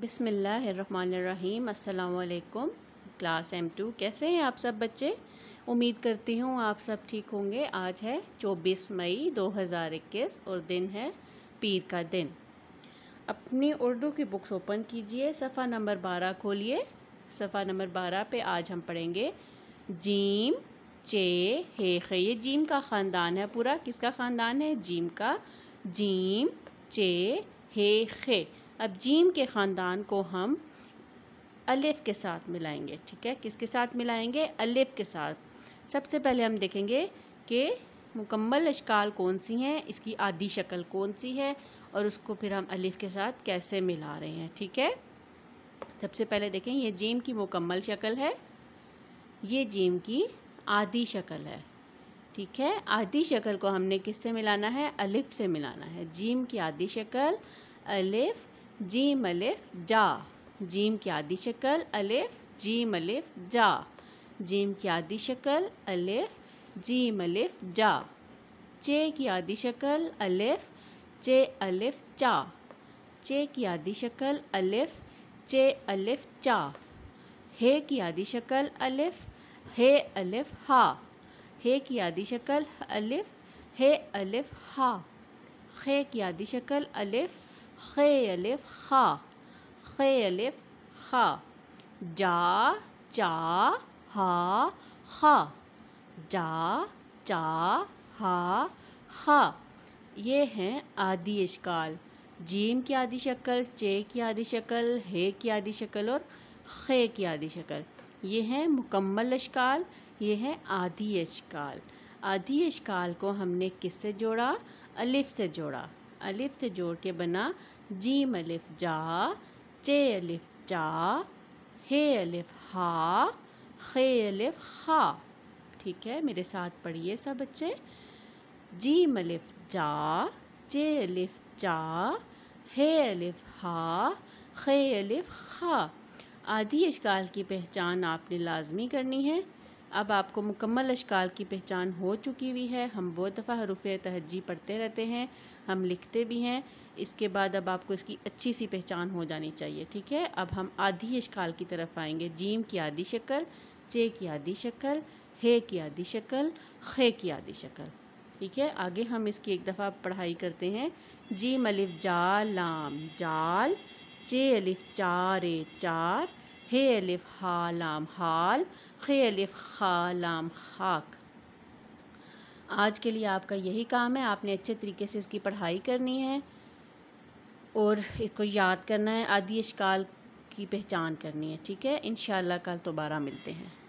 बिसमीम् अल्लाम class M to कैसे हैं आप सब बच्चे उम्मीद करती हूँ आप सब ठीक होंगे आज है 24 मई 2021 और दिन है पीर का दिन अपनी उर्दू की बुक्स ओपन कीजिए सफ़ा नंबर 12 खोलिए सफ़ा नंबर 12 पे आज हम पढ़ेंगे जीम चे हे खे ये जीम का ख़ानदान है पूरा किसका ख़ानदान है जीम का जीम चे हे खे अब जीम के ख़ानदान को हम अलिफ के साथ मिलाएंगे ठीक है किसके साथ मिलाएंगे अलिफ के साथ सबसे पहले हम देखेंगे कि मुकम्मल अशकाल कौन सी हैं इसकी आधी शक्ल कौन सी है और उसको फिर हम अलिफ के साथ कैसे मिला रहे हैं ठीक है सबसे पहले देखें ये जीम की मुकम्मल शक्ल है ये जीम की आधी शक्ल है ठीक है आधी शक्ल को हमने किससे मिलाना है अलिफ से मिलाना है जीम की आधी शक्ल अलिफ जीम अलिफ जा जीम की आदि शक्ल अलिफ जीम अलिफ जा जीम की आदि शक्ल अलिफ जीम अलिफ जा चे की आदि शक्ल अलिफ चे अलिफ चा चे की आदि शक्ल अलिफ चे अलिफ चा हे की आदि शक्ल अलिफ हे अलिफ हा हे की आदि शक्ल अलिफ हे अलिफ हा खे की आदि शक्ल अलिफ खेलिफ खा ख़ेलिफ़ खा जा चा हा खा जा चा हा खा ये हैं आदि इश्काल जीम की आदि शक्ल चे की आदि शक्ल हे की आदि शक्ल और खे की आदि शक्ल ये हैं मुकम्मल अशकाल ये हैं आदि अशकाल आदि अशकाल को हमने किससे जोड़ा अलिफ से जोड़ा अलिफ से जोड़ के बना जीम अलिफ जा चे अलिफ जा हे अलिफ हा खे अलिफ खा ठीक है मेरे साथ पढ़िए सब बच्चे जीम अलिफ जा चे अलिफ जा हे अलिफ हा खे अलिफ खा आधी अशकाल की पहचान आपने लाजमी करनी है अब आपको मुकम्मल अशकाल की पहचान हो चुकी हुई है हम बहुत दफ़ा हरूफ तहजी पढ़ते रहते हैं हम लिखते भी हैं इसके बाद अब आपको इसकी अच्छी सी पहचान हो जानी चाहिए ठीक है अब हम आधी अशकाल की तरफ आएंगे जीम की आधी शक्ल चे की आधी शक्ल हे की आधी शक्ल खे की आधी शक्ल ठीक है आगे हम इसकी एक दफ़ा पढ़ाई करते हैं जी मलिफ जाल लाम जाल चे अलिफ चार ए चार हे अलिफ हा लाम हाल खे अलिफ खा लाम खाक आज के लिए आपका यही काम है आपने अच्छे तरीके से इसकी पढ़ाई करनी है और इसको याद करना है आदि अशकाल की पहचान करनी है ठीक है इन कल दोबारा मिलते हैं